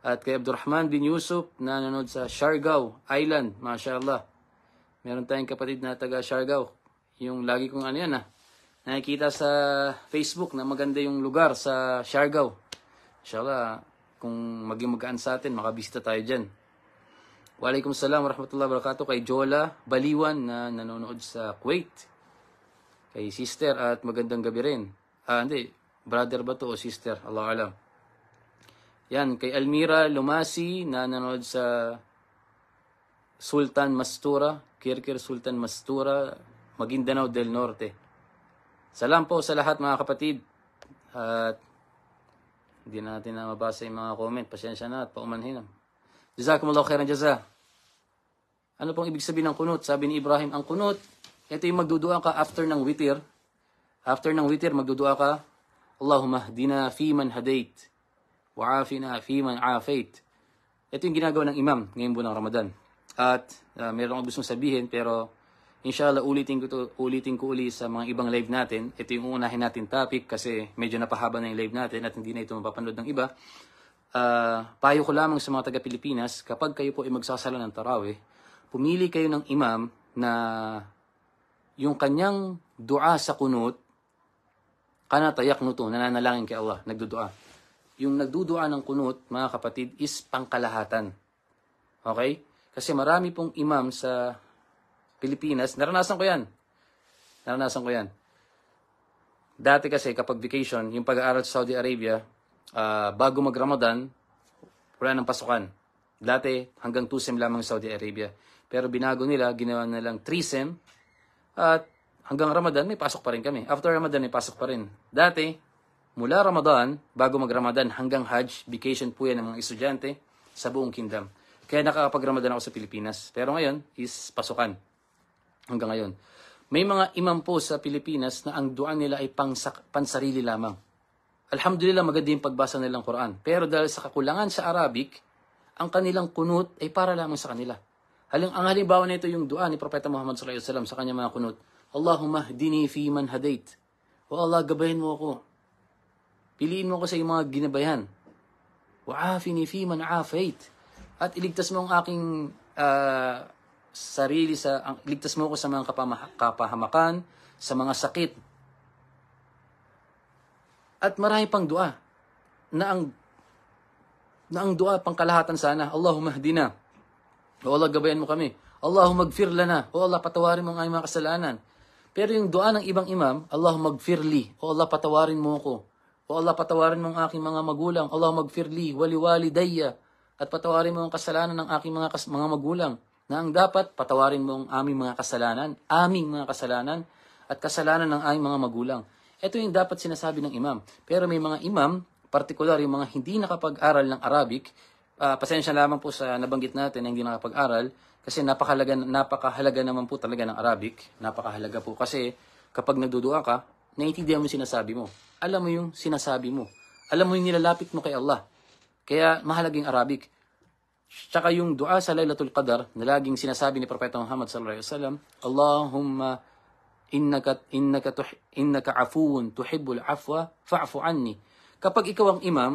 At kay Abdurrahman bin Yusuf, nanonood sa Siargao Island, mashallah. Meron tayong kapatid na taga Siargao. Yung lagi kong ano yan ah, nakikita sa Facebook na maganda yung lugar sa Siargao. Inshallah, kung maging magaan sa atin, makabisita tayo dyan. Walaikum salam warahmatullahi wabarakatuh kay Jola Baliwan na nanonood sa Kuwait. Kay sister at magandang gabi rin. Ah, hindi. Brother ba to o sister? Allah alam. Yan, kay Almira Lumasi na nanonood sa Sultan Mastura, Kirkir Sultan Mastura, Maguindanao del Norte. Salam po sa lahat mga kapatid. At hindi na natin na mabasa yung mga comment. Pasensya na at paumanhin. Jazakumullahu khairan jaza. Ano pong ibig sabihin ng kunot? Sabi ni Ibrahim, ang kunot, ito yung magdudua ka after ng witir. After ng witir, magdudua ka, Allahumma hdina fiman hadait, wa'afina fiman afait. Ito yung ginagawa ng imam ngayong buwan ng Ramadan. At uh, ah, meron akong gusto sabihin pero Inshallah, ulitin ko, to, ulitin ko uli sa mga ibang live natin. Ito yung unahin natin topic kasi medyo napahaba na yung live natin at hindi na ito mapapanood ng iba. Uh, payo ko lamang sa mga taga-Pilipinas, kapag kayo po ay magsasala ng tarawih, pumili kayo ng imam na yung kanyang dua sa kunot, kana tayak nuto, nananalangin kay Allah, nagdudua. Yung nagdudua ng kunot, mga kapatid, is pangkalahatan. Okay? Kasi marami pong imam sa Pilipinas, naranasan ko yan. Naranasan ko yan. Dati kasi kapag vacation, yung pag-aaral sa Saudi Arabia, uh, bago mag-Ramadan, wala nang pasukan. Dati, hanggang 2 sem lamang Saudi Arabia. Pero binago nila, ginawa nilang 3 sem. At hanggang Ramadan, may pasok pa rin kami. After Ramadan, may pasok pa rin. Dati, mula Ramadan, bago mag-Ramadan, hanggang Hajj, vacation po yan ng mga estudyante sa buong kingdom. Kaya nakakapag-Ramadan ako sa Pilipinas. Pero ngayon is pasukan hanggang ngayon. May mga imam po sa Pilipinas na ang dua nila ay pangsak, pansarili lamang. Alhamdulillah, maganda yung pagbasa nilang Quran. Pero dahil sa kakulangan sa Arabic, ang kanilang kunot ay para lamang sa kanila. Halang, ang halimbawa nito yung dua ni Propeta Muhammad sallallahu alaihi wasallam sa kanyang mga kunot. Allahumma hdini fi man hadait. O Allah, gabayan mo ako. Piliin mo ako sa iyong mga ginabayan. Wa afini fi man afait. At iligtas mo ang aking uh, sarili sa ang, ligtas mo ako sa mga kapahamakan, sa mga sakit. At marami pang dua na ang na ang dua pang kalahatan sana, Allahumma hdina. O Allah, gabayan mo kami. Allahumma gfir lana. O Allah, patawarin mo ang aming mga kasalanan. Pero yung dua ng ibang imam, Allahumma gfirli. O Allah, patawarin mo ako. O Allah, patawarin mo ang aking mga magulang. Allahumma gfirli, waliwali, daya. At patawarin mo ang kasalanan ng aking mga, kas- mga magulang na ang dapat patawarin mo ang aming mga kasalanan, aming mga kasalanan, at kasalanan ng aming mga magulang. Ito yung dapat sinasabi ng imam. Pero may mga imam, partikular yung mga hindi nakapag-aral ng Arabic, uh, pasensya lamang po sa nabanggit natin na hindi nakapag-aral, kasi napakahalaga, napakahalaga naman po talaga ng Arabic. Napakahalaga po kasi kapag nagdudua ka, naiintindihan mo yung sinasabi mo. Alam mo yung sinasabi mo. Alam mo yung nilalapit mo kay Allah. Kaya mahalaga mahalagang Arabic. Tsaka yung dua sa Laylatul Qadar na laging sinasabi ni Propeta Muhammad sallallahu alaihi wasallam, Allahumma innaka innaka tuh, innaka afuwun tuhibbul afwa fa'fu anni. Kapag ikaw ang imam,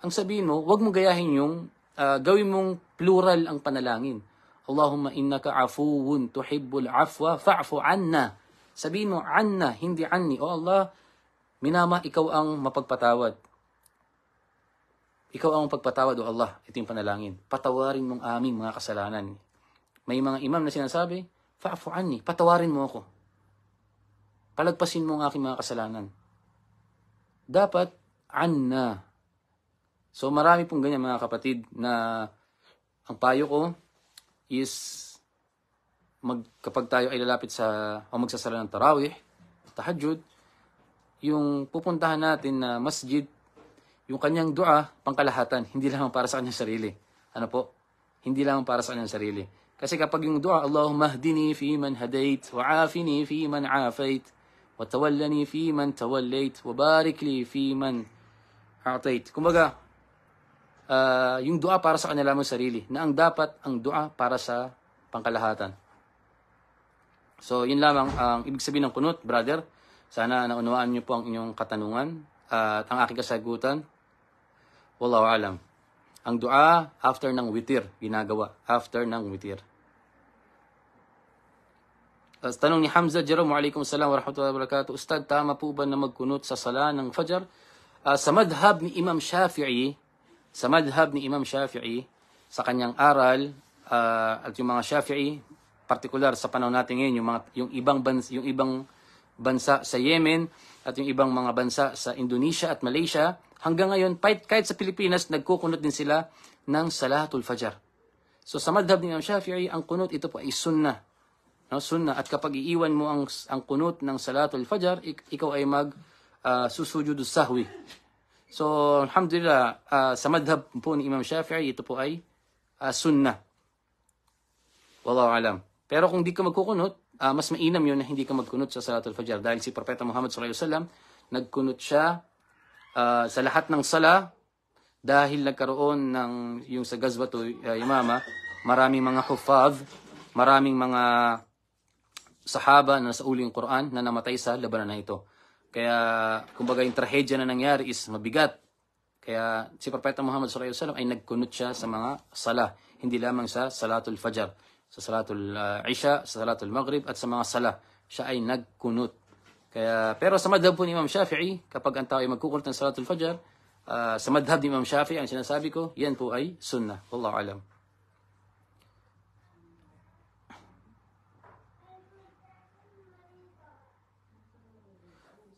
ang sabihin mo, wag mong gayahin yung uh, gawin mong plural ang panalangin. Allahumma innaka afuwun tuhibbul afwa fa'fu anna. Sabihin mo anna, hindi anni. O Allah, minama ikaw ang mapagpatawad. Ikaw ang pagpatawad o Allah. Ito yung panalangin. Patawarin mong aming mga kasalanan. May mga imam na sinasabi, Fa'afu anni, patawarin mo ako. Palagpasin mo ang aking mga kasalanan. Dapat, anna. So marami pong ganyan mga kapatid na ang payo ko is mag, kapag tayo ay lalapit sa o magsasala ng tarawih, tahajjud, yung pupuntahan natin na masjid yung kanyang dua, pangkalahatan, hindi lang para sa kanyang sarili. Ano po? Hindi lang para sa kanyang sarili. Kasi kapag yung dua, Allahumma hdini fi man hadait, wa afini fi man afait, wa tawallani fi man tawallait, wa barikli fi man a'tait. Kumbaga, uh, yung dua para sa kanyang mong sarili, na ang dapat ang dua para sa pangkalahatan. So, yun lamang ang ibig sabihin ng kunot, brother. Sana naunawaan niyo po ang inyong katanungan at ang aking kasagutan. Wallahu alam. Ang dua after ng witir, ginagawa after ng witir. As tanong ni Hamza Jerome, alaikum salam wa rahmatullahi wa barakatuh. Ustad, tama po ba na magkunot sa sala ng Fajr? Uh, ah, sa madhab ni Imam Shafi'i, sa madhab ni Imam Shafi'i, sa kanyang aral, uh, at yung mga Shafi'i, particular sa panahon natin ngayon, yung, mga, yung ibang, bans, yung ibang bansa sa Yemen, at yung ibang mga bansa sa Indonesia at Malaysia, hanggang ngayon, kahit sa Pilipinas, nagkukunot din sila ng Salatul Fajar. So sa madhab ni Imam Shafi'i, ang kunot ito po ay sunnah. No, sunnah. At kapag iiwan mo ang, ang kunot ng Salatul Fajar, ik- ikaw ay mag uh, ah, susujud sahwi. So, alhamdulillah, uh, sa madhab po ni Imam Shafi'i, ito po ay uh, sunnah. Wallahu alam. Pero kung di ka magkukunot, uh, mas mainam yun na hindi ka magkunot sa Salatul Fajr dahil si Propeta Muhammad sallallahu alaihi nagkunot siya uh, sa lahat ng sala dahil nagkaroon ng yung sa Gazwatul uh, ah, Imama maraming mga hufaz, maraming mga sahaba na sa uling Quran na namatay sa labanan na ito. Kaya kumbaga yung trahedya na nangyari is mabigat. Kaya si Propeta Muhammad sallallahu alaihi ay nagkunot siya sa mga sala, hindi lamang sa Salatul Fajr sa salatul uh, isha, sa salatul maghrib at sa mga sala. Siya ay nagkunut. Kaya, pero sa madhab po ni Imam Shafi'i, kapag ang tao ay magkukunot ng salatul fajr, uh, sa madhab ni Imam Shafi'i, ang sinasabi ko, yan po ay sunnah. Wallahu alam.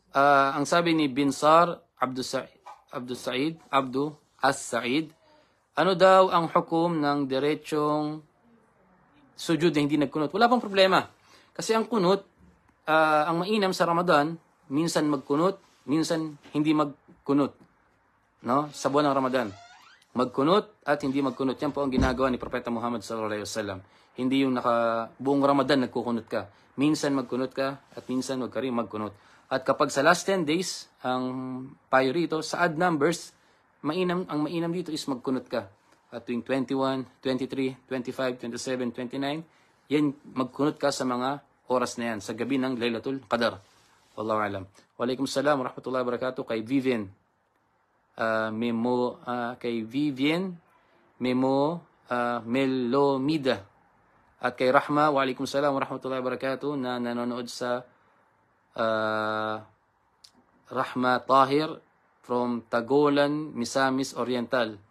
Uh, ang sabi ni Binsar Abdul Sa'id, Abdul Sa'id, Abdul As-Sa'id, ano daw ang hukom ng diretsong sujud na hindi nagkunot, wala bang problema. Kasi ang kunot, uh, ang mainam sa Ramadan, minsan magkunot, minsan hindi magkunot. No? Sa buwan ng Ramadan. Magkunot at hindi magkunot. Yan po ang ginagawa ni Propeta Muhammad sallallahu alaihi wasallam. Hindi yung naka buong Ramadan nagkukunot ka. Minsan magkunot ka at minsan wag ka rin magkunot. At kapag sa last 10 days, ang payo rito, sa odd numbers, mainam, ang mainam dito is magkunot ka at tuwing 21, 23, 25, 27, 29, yan magkunot ka sa mga oras na yan, sa gabi ng Laylatul Qadar. Wallahu alam. Walaikum salam, warahmatullahi wabarakatuh kay Vivian. Uh, memo, uh, kay Vivian, Memo, uh, Melomida. At kay Rahma, walaikum salam, warahmatullahi wabarakatuh na nanonood sa uh, Rahma Tahir from Tagolan, Misamis Oriental.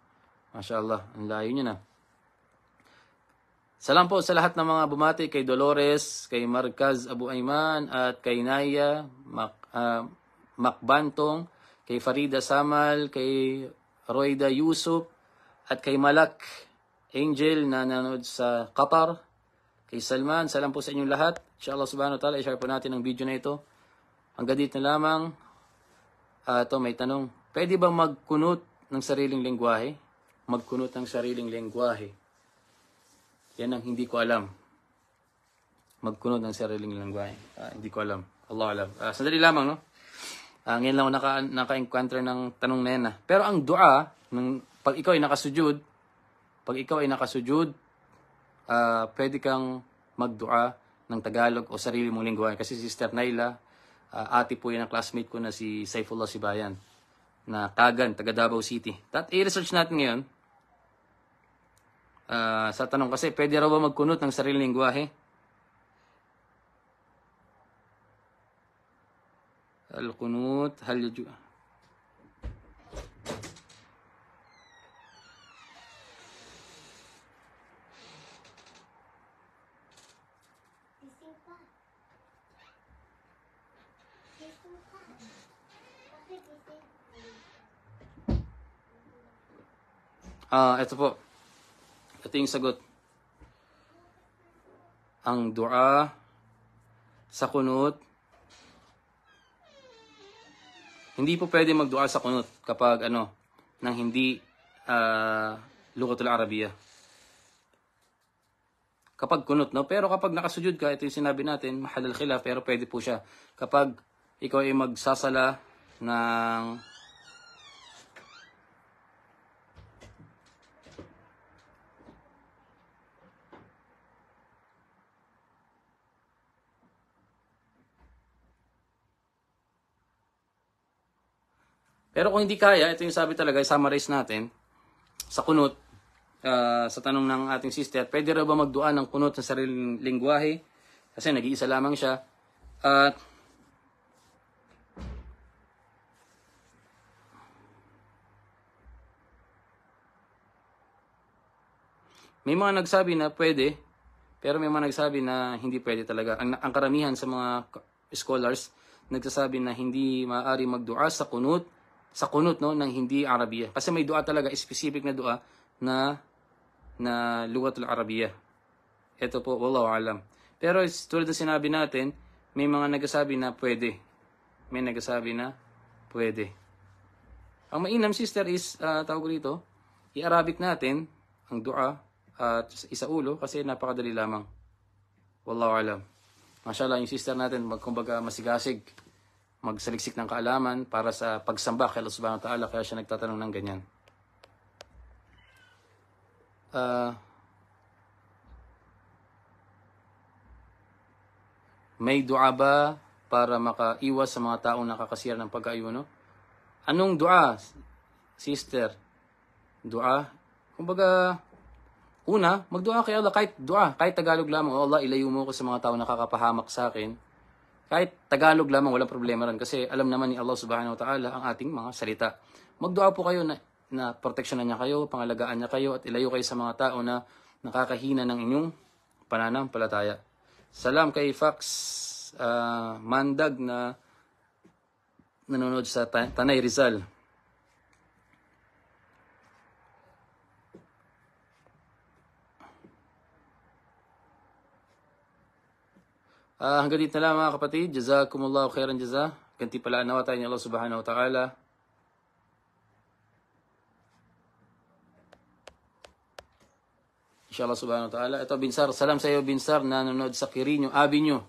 Mashallah, ang layo niya na. Salam po sa lahat ng mga bumati kay Dolores, kay Marquez Abu Ayman at kay Naya Mak, uh, Makbantong, kay Farida Samal, kay Royda Yusuf at kay Malak Angel na nanood sa Qatar, kay Salman. Salam po sa inyong lahat. Inshallah subhanahu wa ta'ala, i-share po natin ang video na ito. Hanggang dito na lamang. Uh, ito, may tanong. Pwede bang magkunot ng sariling lingwahe? magkunot ng sariling lengguwahe. Yan ang hindi ko alam. Magkunot ng sariling lengguwahe. Ah, hindi ko alam. Allah alam. Ah, sandali lamang, no? Ah, ngayon lang ako naka, naka-encounter ng tanong na yan. Ah. Pero ang dua, ng, pag ikaw ay nakasujud, pag ikaw ay nakasujud, ah, pwede kang magdua ng Tagalog o sarili mong lingguwahe. Kasi si Sister Naila, uh, ate po yan ang classmate ko na si Saifullah Sibayan na Kagan, taga Davao City. That i-research natin ngayon. Uh, sa tanong kasi, pwede raw ba magkunot ng sariling lingwahe? Al-kunut, hal Ah, uh, ito po. Ito yung sagot. Ang dua sa kunot. Hindi po pwede magdua sa kunot kapag ano, nang hindi uh, ah, lukatul arabiya. Kapag kunot, no? Pero kapag nakasujud ka, ito yung sinabi natin, mahalal khila, pero pwede po siya. Kapag ikaw ay magsasala ng Pero kung hindi kaya, ito yung sabi talaga, summarize natin sa kunot, uh, sa tanong ng ating sister, pwede raw ba magdua ng kunot sa sariling lingwahe? Kasi nag-iisa lamang siya. At uh, May mga nagsabi na pwede, pero may mga nagsabi na hindi pwede talaga. Ang, ang karamihan sa mga scholars nagsasabi na hindi maaari magdua sa kunot sa kunot no ng hindi Arabiya. Kasi may dua talaga specific na dua na na lugatul Arabiya. Ito po wallahu alam. Pero tulad ng sinabi natin, may mga nagsasabi na pwede. May nagsasabi na pwede. Ang mainam sister is uh, tawag rito, i-Arabic natin ang dua at uh, isa ulo kasi napakadali lamang. Wallahu alam. Mashallah, yung sister natin, magkumbaga masigasig magsaliksik ng kaalaman para sa pagsamba kay Allah subhanahu wa ta'ala kaya siya nagtatanong ng ganyan. Uh, may dua ba para makaiwas sa mga taong nakakasira ng pag aayuno Anong dua, sister? Dua? Kumbaga, una, magdua kay Allah kahit dua, kahit Tagalog lamang, oh Allah, ilayo mo ko sa mga taong nakakapahamak sa akin kahit Tagalog lamang, walang problema rin. Kasi alam naman ni Allah subhanahu wa ta'ala ang ating mga salita. Magdua po kayo na, na proteksyonan niya kayo, pangalagaan niya kayo, at ilayo kayo sa mga tao na nakakahina ng inyong pananampalataya. Salam kay Fax uh, ah, Mandag na nanonood sa Tanay Rizal. Uh, hanggang dito na lang mga kapatid. Jazakumullahu khairan jaza. Ganti pala nawa tayo ni Allah subhanahu wa ta'ala. Inshallah subhanahu wa ta'ala. Ito Binsar. Salam sa iyo Binsar. na Nanonood sa Kirinyo. nyo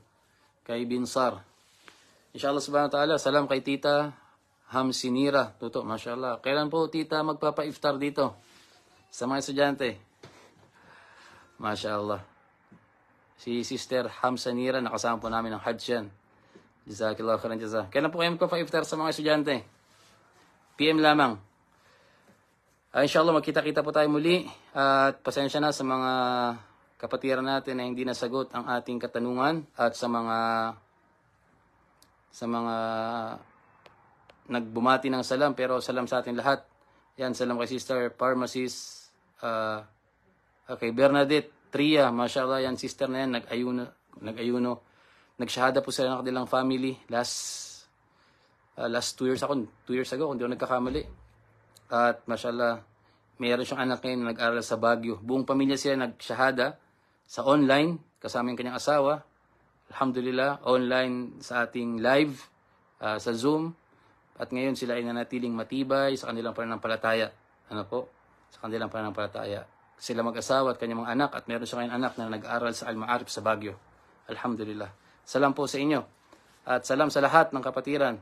Kay Binsar. Inshallah subhanahu wa ta'ala. Salam kay Tita Hamsinira. Tuto. Mashallah. Kailan po Tita magpapa-iftar dito? Sa mga estudyante. Mashallah. Si Sister Hamza Nira, nakasama po namin ng Hajj Jazakallah khairan jazak. Kailan po kayo magpapa-iftar sa mga estudyante? PM lamang. Uh, inshallah, magkita-kita po tayo muli. Uh, at pasensya na sa mga kapatiran natin na hindi nasagot ang ating katanungan at sa mga sa mga nagbumati ng salam pero salam sa atin lahat. Yan, salam kay Sister Pharmacist uh, ah, kay Bernadette Tria, mashallah yan, sister na yan, nag-ayuno, nag-ayuno. Nagshahada po sila ng kanilang family last uh, last 2 years ako, 2 years ago, hindi ako nagkakamali. At mashallah, mayroon siyang anak ngayon na nag-aral sa Baguio. Buong pamilya sila nagshahada sa online, kasama yung kanyang asawa. Alhamdulillah, online sa ating live, uh, sa Zoom. At ngayon sila ay nanatiling matibay sa kanilang pananampalataya. Ano po? Sa kanilang pananampalataya sila mag-asawa at kanyang mga anak at meron siya kanyang anak na nag-aaral sa Al-Ma'arif sa Baguio. Alhamdulillah. Salam po sa inyo. At salam sa lahat ng kapatiran.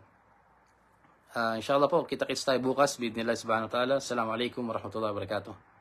Uh, inshallah po, kita-kits tayo bukas. Bid nila subhanahu wa ta'ala. Assalamualaikum warahmatullahi wabarakatuh.